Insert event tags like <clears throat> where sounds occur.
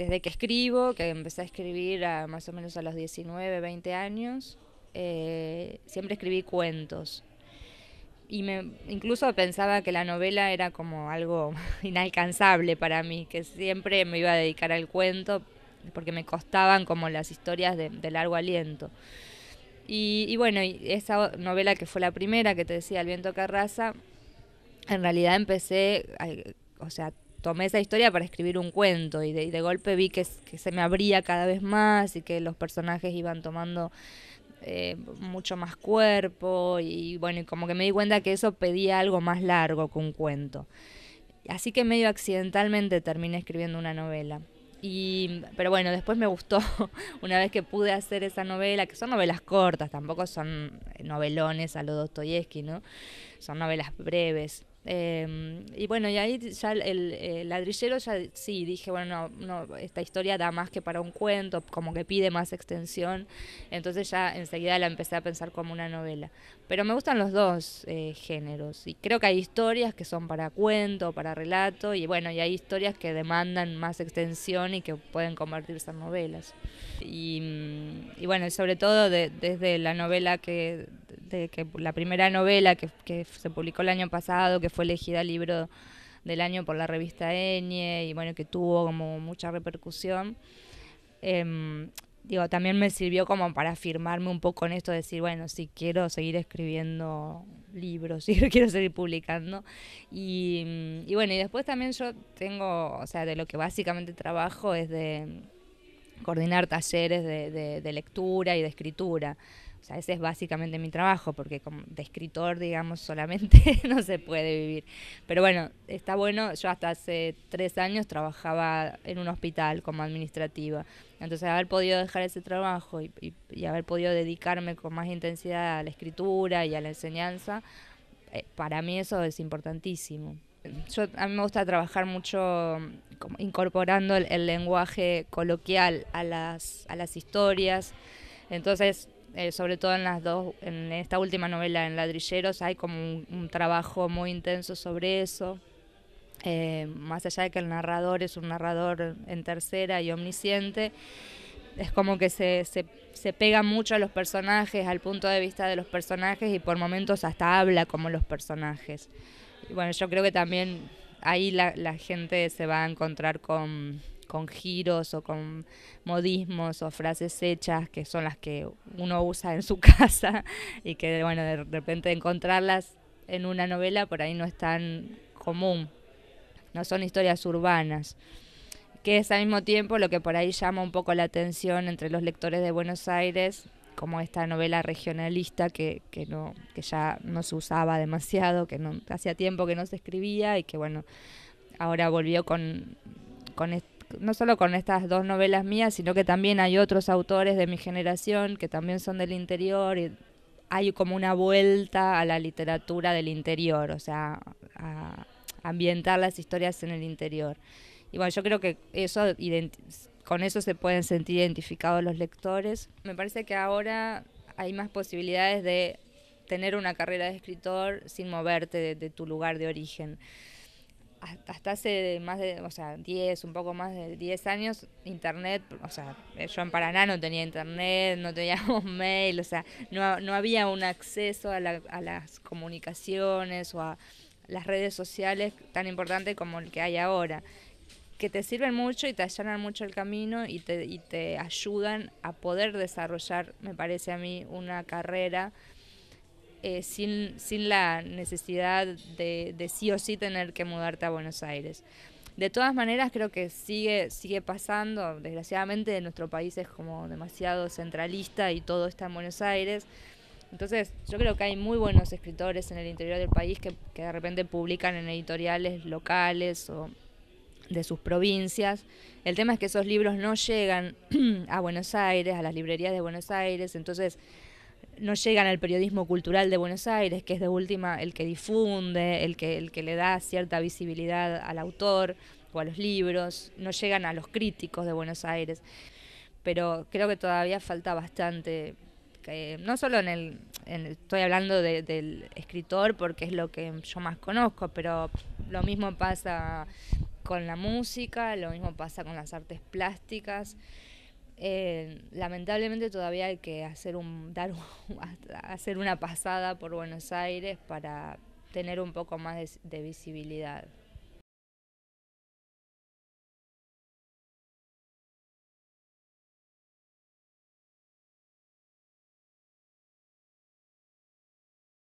desde que escribo, que empecé a escribir a, más o menos a los 19, 20 años, eh, siempre escribí cuentos. Y me, incluso pensaba que la novela era como algo <laughs> inalcanzable para mí, que siempre me iba a dedicar al cuento porque me costaban como las historias de, largo aliento. Y, y, bueno, esa novela que fue la primera que te decía, El viento que arrasa, en realidad empecé, o sea, tomé esa historia para escribir un cuento y de, golpe vi que, se me abría cada vez más y que los personajes iban tomando eh, mucho más cuerpo y bueno, y como que me di cuenta que eso pedía algo más largo que un cuento. Así que medio accidentalmente terminé escribiendo una novela. Y, pero bueno, después me gustó <laughs> una vez que pude hacer esa novela, que son novelas cortas, tampoco son novelones a lo Dostoyevsky, ¿no? Son novelas breves. Em, y bueno, y ahí ya el, ladrillero ya sí, dije, bueno, no, esta historia da más que para un cuento, como que pide más extensión, entonces ya enseguida la empecé a pensar como una novela. Pero me gustan los dos eh, géneros y creo que hay historias que son para cuento, para relato y bueno, y hay historias que demandan más extensión y que pueden convertirse en novelas. Y, mm, y bueno, sobre todo desde la novela que que la primera novela que, se publicó el año pasado, que fue elegida libro del año por la revista Eñe y bueno, que tuvo como mucha repercusión. Em, digo, también me sirvió como para afirmarme un poco en esto, decir, bueno, si quiero seguir escribiendo libros, si <laughs> quiero seguir publicando. Y, bueno, y después también yo tengo, o sea, de lo que básicamente trabajo es de coordinar talleres de, de lectura y de escritura. O sea, ese es básicamente mi trabajo, porque como de escritor, digamos, solamente <laughs> no se puede vivir. Pero bueno, está bueno, yo hasta hace tres años trabajaba en un hospital como administrativa. Entonces, haber podido dejar ese trabajo y, haber podido dedicarme con más intensidad a la escritura y a la enseñanza, eh, para mí eso es importantísimo. Yo, a mí me gusta trabajar mucho mm, incorporando el, lenguaje coloquial a las, a las historias. Entonces, eh, sobre todo en las dos, en esta última novela, en Ladrilleros, hay como un, trabajo muy intenso sobre eso. Eh, más allá de que el narrador es un narrador en tercera y omnisciente, es como que se, pega mucho a los personajes, al punto de vista de los personajes y por momentos hasta habla como los personajes. Y bueno, yo creo que también ahí la gente se va a encontrar con, con giros o con modismos o frases hechas que son las que uno usa en su <laughs> casa y que, bueno, de repente encontrarlas en una novela por ahí no es tan común. No son historias urbanas que es al mismo tiempo lo que por ahí llama un poco la atención entre los lectores de Buenos Aires, como esta novela regionalista que, que no, que ya no se usaba demasiado, que no, hacía tiempo que no se escribía y que bueno, ahora volvió con, con no solo con estas dos novelas mías, sino que también hay otros autores de mi generación que también son del interior y hay como una vuelta a la literatura del interior, o sea, a ambientar las historias en el interior. Y bueno, yo creo que eso con eso se pueden sentir identificados los lectores. Me parece que ahora hay más posibilidades de tener una carrera de escritor sin moverte de tu lugar de origen hasta hace más de, o sea, 10, un poco más de 10 años, internet, o sea, eh, yo en Paraná no tenía internet, no teníamos <laughs> mail, o sea, no, no había un acceso a, la, a, las comunicaciones o a las redes sociales tan importante como el que hay ahora, que te sirven mucho y te allanan mucho el camino y te, y te ayudan a poder desarrollar, me parece a mí, una carrera eh, sin, sin, la necesidad de, sí o sí tener que mudarte a Buenos Aires. De todas maneras, creo que sigue, sigue pasando. Desgraciadamente, nuestro país es como demasiado centralista y todo está en Buenos Aires. Entonces, yo creo que hay muy buenos escritores en el interior del país que, que de repente publican en editoriales locales o de sus provincias. El tema es que esos libros no llegan <clears throat> a Buenos Aires, a las librerías de Buenos Aires, entonces no llegan al periodismo cultural de Buenos Aires, que es de última el que difunde, el que, el que le da cierta visibilidad al autor o a los libros, no llegan a los críticos de Buenos Aires. Pero creo que todavía falta bastante, no solo en el, estoy hablando del escritor porque es lo que yo más conozco, pero lo mismo pasa con la música, lo mismo pasa con las artes plásticas. Eh, lamentablemente todavía hay que hacer un, <laughs> dar hacer una pasada por Buenos Aires para tener un poco más de visibilidad.